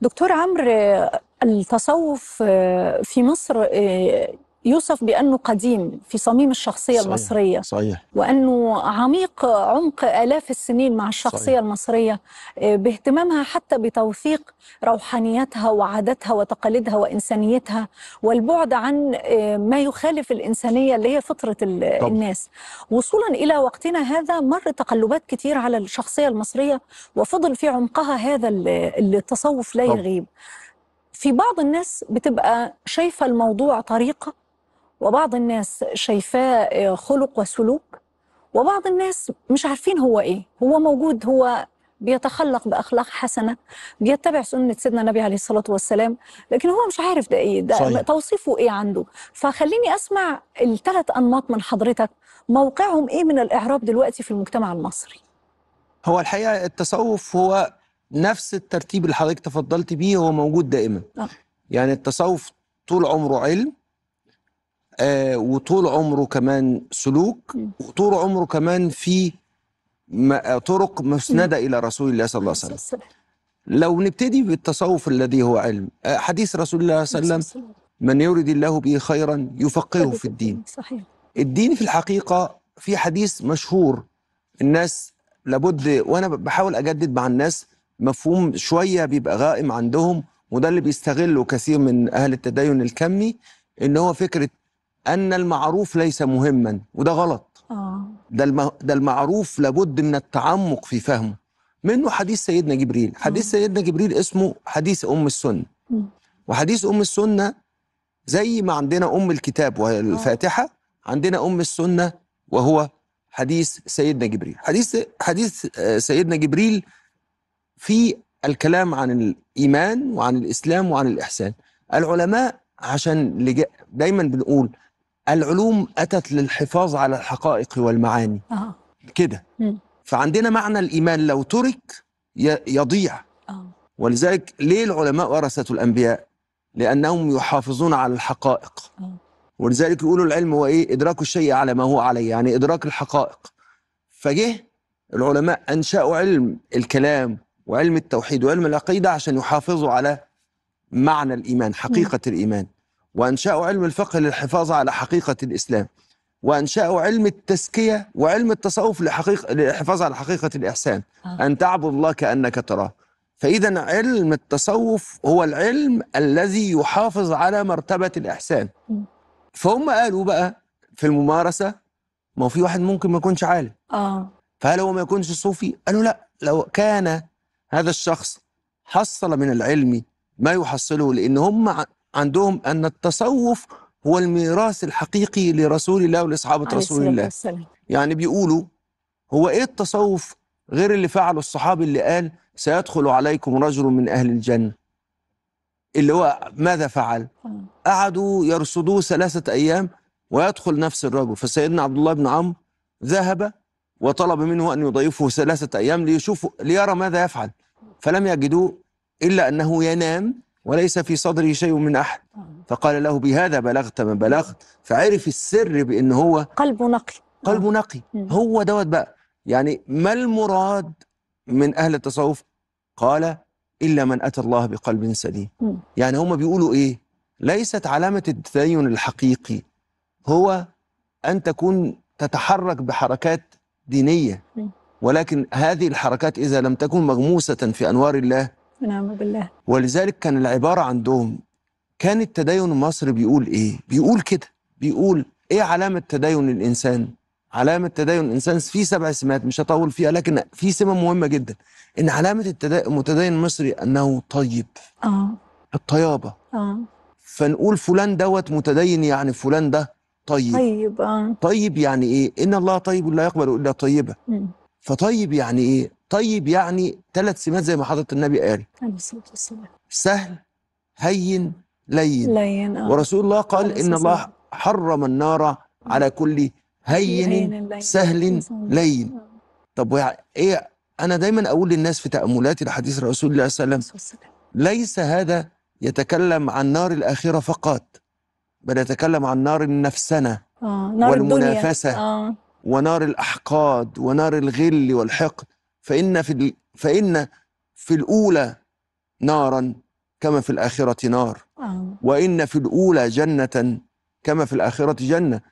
دكتور عمرو التصوف آه، في مصر آه، يوصف بأنه قديم في صميم الشخصية صحيح المصرية صحيح وأنه عميق عمق آلاف السنين مع الشخصية صحيح المصرية آه، باهتمامها حتى بتوثيق روحانيتها وعاداتها وتقاليدها وإنسانيتها والبعد عن آه، ما يخالف الإنسانية اللي هي فطرة طب. الناس وصولا إلى وقتنا هذا مر تقلبات كثير على الشخصية المصرية وفضل في عمقها هذا التصوف لا يغيب في بعض الناس بتبقى شايفة الموضوع طريقة وبعض الناس شايفاه آه، خلق وسلوك وبعض الناس مش عارفين هو ايه هو موجود هو بيتخلق باخلاق حسنه بيتبع سنه سيدنا النبي عليه الصلاه والسلام لكن هو مش عارف ده ايه ده صحيح. توصيفه ايه عنده فخليني اسمع الثلاث انماط من حضرتك موقعهم ايه من الاعراب دلوقتي في المجتمع المصري هو الحقيقه التصوف هو نفس الترتيب اللي حضرتك تفضلت بيه هو موجود دائما آه. يعني التصوف طول عمره علم آه، وطول عمره كمان سلوك وطول عمره كمان في آه، طرق مسنده الى رسول الله صلى الله عليه وسلم لو نبتدي بالتصوف الذي هو علم آه، حديث رسول الله صلى الله عليه وسلم من يرد الله به خيرا يفقهه في الدين صحيح الدين في الحقيقه في حديث مشهور الناس لابد وانا بحاول اجدد مع الناس مفهوم شويه بيبقى غائم عندهم وده اللي بيستغله كثير من اهل التدين الكمي ان هو فكره ان المعروف ليس مهما وده غلط آه. ده ده المعروف لابد من التعمق في فهمه منه حديث سيدنا جبريل حديث آه. سيدنا جبريل اسمه حديث ام السنه وحديث ام السنه زي ما عندنا ام الكتاب والفاتحه آه. عندنا ام السنه وهو حديث سيدنا جبريل حديث حديث آه، سيدنا جبريل في الكلام عن الإيمان وعن الإسلام وعن الإحسان العلماء عشان دايما بنقول العلوم أتت للحفاظ على الحقائق والمعاني آه. كده فعندنا معنى الإيمان لو ترك يضيع آه. ولذلك ليه العلماء ورثة الأنبياء لأنهم يحافظون على الحقائق آه. ولذلك يقولوا العلم هو إيه إدراك الشيء على ما هو عليه يعني إدراك الحقائق فجه العلماء أنشأوا علم الكلام وعلم التوحيد وعلم العقيدة عشان يحافظوا على معنى الإيمان حقيقة م. الإيمان وانشاء علم الفقه للحفاظ على حقيقة الإسلام وانشاء علم التزكية وعلم التصوف لحقيقة للحفاظ على حقيقة الإحسان آه. أن تعبد الله كأنك تراه فإذا علم التصوف هو العلم الذي يحافظ على مرتبة الإحسان فهم قالوا بقى في الممارسة ما في واحد ممكن ما يكونش عالم آه. فهل هو ما يكونش صوفي؟ قالوا لا لو كان هذا الشخص حصل من العلم ما يحصله لأن هم عندهم أن التصوف هو الميراث الحقيقي لرسول الله ولأصحاب رسول الله والسلام. يعني بيقولوا هو إيه التصوف غير اللي فعله الصحابي اللي قال سيدخل عليكم رجل من أهل الجنة اللي هو ماذا فعل آه. قعدوا يرصدوه ثلاثة أيام ويدخل نفس الرجل فسيدنا عبد الله بن عمرو ذهب وطلب منه أن يضيفه ثلاثة أيام ليشوف ليرى ماذا يفعل فلم يجدوه إلا أنه ينام وليس في صدره شيء من أحد فقال له بهذا بلغت ما بلغت فعرف السر بأن هو قلبه نقي قلبه آه. نقي هو دوت بقى يعني ما المراد من أهل التصوف قال إلا من أتى الله بقلب سليم يعني هم بيقولوا إيه ليست علامة التدين الحقيقي هو أن تكون تتحرك بحركات دينية ولكن هذه الحركات إذا لم تكن مغموسة في أنوار الله ونعم بالله ولذلك كان العبارة عندهم كان التدين المصري بيقول إيه؟ بيقول كده بيقول إيه علامة تدين الإنسان؟ علامة تدين الإنسان في سبع سمات مش هطول فيها لكن في سمة مهمة جدا إن علامة المتدين المصري أنه طيب آه الطيابة آه فنقول فلان دوت متدين يعني فلان ده طيب طيب آه طيب يعني إيه؟ إن الله طيب لا يقبل إلا طيبة م. فطيب يعني إيه؟ طيب يعني ثلاث سمات زي ما حضرة النبي قال عليه الصلاة والسلام سهل هين لين لين آه. ورسول الله قال إن الله حرم النار على كل هين, هين سهل لين آه. طب إيه أنا دايما أقول للناس في تأملاتي لحديث رسول الله صلى الله عليه وسلم ليس هذا يتكلم عن نار الآخرة فقط بل يتكلم عن نار النفسنة آه. نار والمنافسة آه. ونار الأحقاد ونار الغل والحقد فإن في فإن في الأولى نارا كما في الآخرة نار وإن في الأولى جنة كما في الآخرة جنة